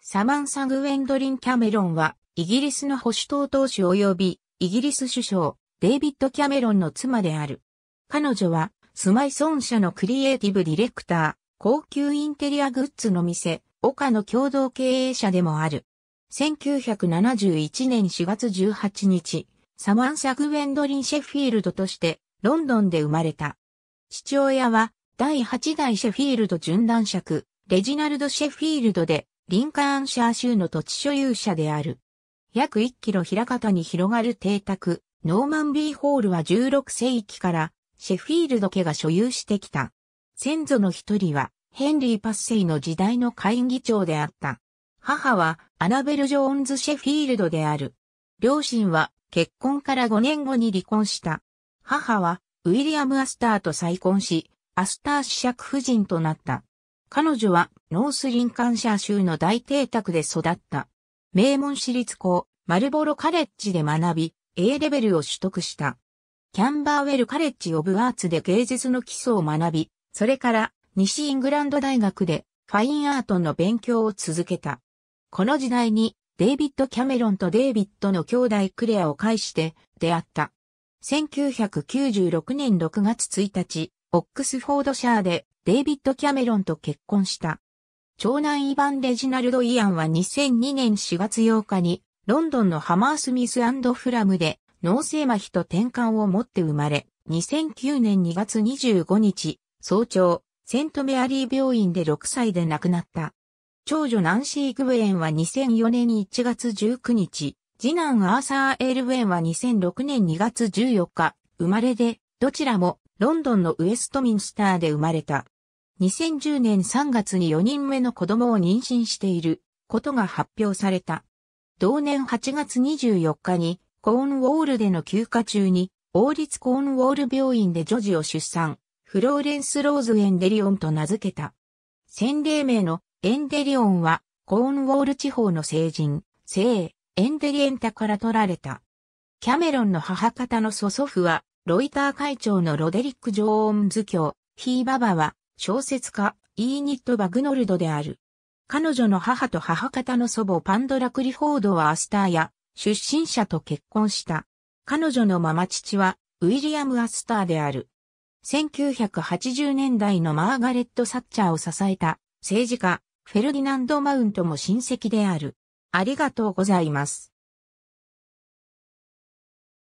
サマンサ・グウェンドリン・キャメロンは、イギリスの保守党党首及び、イギリス首相、デイビッド・キャメロンの妻である。彼女は、スマイソン社のクリエイティブディレクター、高級インテリアグッズの店、岡の共同経営者でもある。1971年4月18日、サマンサ・グウェンドリン・シェフィールドとして、ロンドンで生まれた。父親は、第8代シェフィールド順男爵、レジナルド・シェフィールドで、リンカーンシャー州の土地所有者である。約1キロ平方に広がる邸宅、ノーマンビーホールは16世紀からシェフィールド家が所有してきた。先祖の一人はヘンリー・パッセイの時代の会議長であった。母はアナベル・ジョーンズ・シェフィールドである。両親は結婚から5年後に離婚した。母はウィリアム・アスターと再婚し、アスター子爵夫人となった。彼女はノースリンカンシャー州の大邸宅で育った。名門私立校、マルボロカレッジで学び、A レベルを取得した。キャンバーウェルカレッジ・オブ・アーツで芸術の基礎を学び、それから西イングランド大学でファインアートの勉強を続けた。この時代にデイビッド・キャメロンとデイビッドの兄弟クレアを介して出会った。1996年6月1日、オックスフォードシャーでデイビッド・キャメロンと結婚した。長男イヴァン・レジナルド・イアンは2002年4月8日にロンドンのハマースミスフラムで脳性麻痺と転換を持って生まれ、2009年2月25日、早朝、セントメアリー病院で6歳で亡くなった。長女ナンシー・グウェンは2004年1月19日、次男アーサー・エールウェンは2006年2月14日、生まれで、どちらもロンドンのウェストミンスターで生まれた。2010年3月に4人目の子供を妊娠していることが発表された。同年8月24日にコーンウォールでの休暇中に王立コーンウォール病院で女児を出産、フローレンス・ローズ・エンデリオンと名付けた。洗礼名のエンデリオンはコーンウォール地方の聖人、聖エンデリエンタから取られた。キャメロンの母方の祖祖父はロイター会長のロデリック・ジョーンズ卿、ヒーババは、小説家、イーニット・バグノルドである。彼女の母と母方の祖母パンドラ・クリフォードはアスターや、出身者と結婚した。彼女のママ父は、ウィリアム・アスターである。1980年代のマーガレット・サッチャーを支えた政治家、フェルディナンド・マウントも親戚である。ありがとうございます。